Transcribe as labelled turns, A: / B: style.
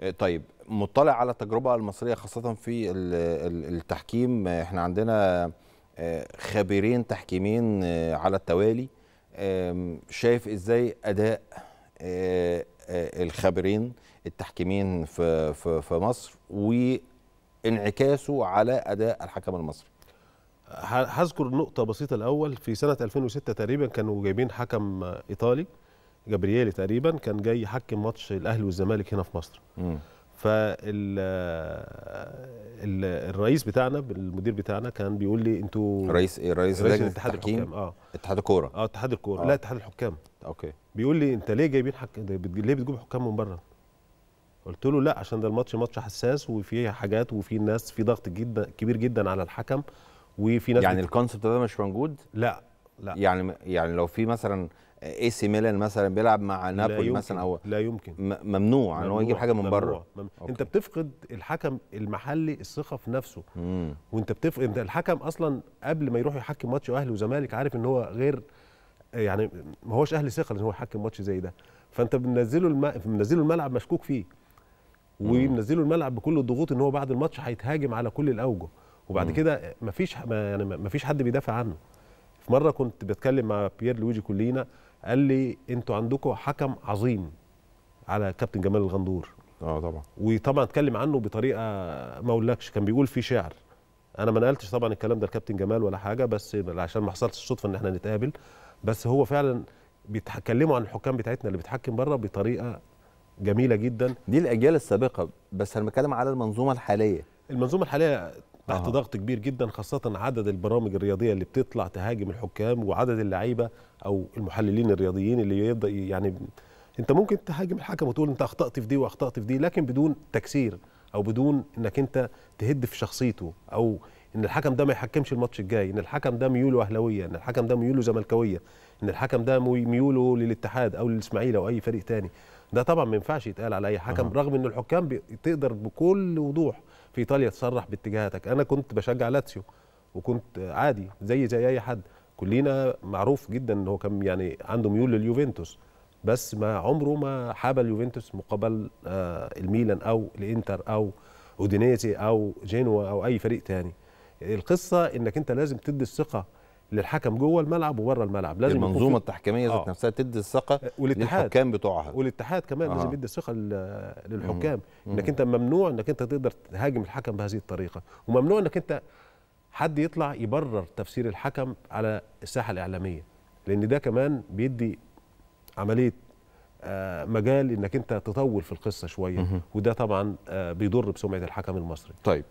A: آه، طيب مطلع على التجربه المصريه خاصه في التحكيم احنا عندنا آه، خبيرين تحكيمين آه، على التوالي شايف ازاي اداء الخبيرين
B: التحكيمين في في في مصر وانعكاسه على اداء الحكم المصري هذكر نقطة بسيطة الأول في سنة 2006 تقريبا كانوا جايبين حكم إيطالي جابرييلي تقريبا كان جاي يحكم ماتش الاهلي والزمالك هنا في مصر م. فال الرئيس بتاعنا المدير بتاعنا كان بيقول لي انتوا رئيس ايه رئيس, رئيس اتحاد الحكام اه اتحاد الكوره اه اتحاد الكوره آه. لا اتحاد الحكام اوكي بيقول لي انت ليه جايبين حك... ليه بتجيب حكام من بره قلت له لا عشان ده الماتش ماتش حساس وفيه حاجات وفي ناس في ضغط جدا كبير جدا على الحكم وفي ناس يعني الكونسبت ده مش موجود لا لا يعني يعني لو في
A: مثلا إيه، اي سي ميلان مثلا بيلعب مع نابولي مثلا او لا يمكن ممنوع ان هو يجيب حاجه من بره
B: انت بتفقد الحكم المحلي الثقه في نفسه مم. وانت بتفقد انت الحكم اصلا قبل ما يروح يحكم ماتش اهلي وزمالك عارف ان هو غير يعني ما هوش اهلي ثقه ان هو يحكم ماتش زي ده فانت بنزله الم... بنزله الملعب مشكوك فيه وبنزله الملعب بكل الضغوط ان هو بعد الماتش هيتهاجم على كل الاوجه وبعد كده مفيش يعني مفيش حد بيدافع عنه في مره كنت بتكلم مع بيير لويجي كولينا قال لي انتوا عندكم حكم عظيم على كابتن جمال الغندور اه طبعا وطبعا اتكلم عنه بطريقه ما اقولكش كان بيقول فيه شعر انا ما نقلتش طبعا الكلام ده لكابتن جمال ولا حاجه بس عشان ما حصلتش الصدفه ان احنا نتقابل بس هو فعلا بيتكلموا عن الحكام بتاعتنا اللي بتحكم بره بطريقه جميله جدا دي الاجيال السابقه بس انا بتكلم على المنظومه الحاليه المنظومه الحاليه تحت آه. ضغط كبير جدا خاصه عدد البرامج الرياضيه اللي بتطلع تهاجم الحكام وعدد اللعيبه او المحللين الرياضيين اللي يبدا يعني انت ممكن تهاجم الحكم وتقول انت اخطات في دي واخطات في دي لكن بدون تكسير او بدون انك انت تهد في شخصيته او ان الحكم ده ما يحكمش الماتش الجاي ان الحكم ده ميوله اهلاويه ان الحكم ده ميوله زملكاويه ان الحكم ده ميوله للاتحاد او للاسماعيلي او اي فريق تاني ده طبعا ما ينفعش يتقال على اي حكم أه. رغم ان الحكام تقدر بكل وضوح في ايطاليا تصرح باتجاهاتك انا كنت بشجع لاتسيو وكنت عادي زي زي اي حد كلنا معروف جدا ان هو كان يعني عنده ميول لليوفنتوس بس ما عمره ما حاب اليوفنتوس مقابل آه الميلان او الانتر او اودينيزي او جينوا او اي فريق تاني القصه انك انت لازم تدي الثقه للحكم جوه الملعب وبره الملعب لازم المنظومه التحكيميه ذات آه. نفسها تدي الثقه للحكام بتوعها والاتحاد كمان آه. لازم يدي الثقه للحكام مم. انك انت ممنوع انك انت تقدر تهاجم الحكم بهذه الطريقه وممنوع انك انت حد يطلع يبرر تفسير الحكم على الساحه الاعلاميه لان ده كمان بيدي عمليه آه، مجال انك انت تطول في القصه شويه وده طبعا آه، بيضر بسمعه الحكم المصري طيب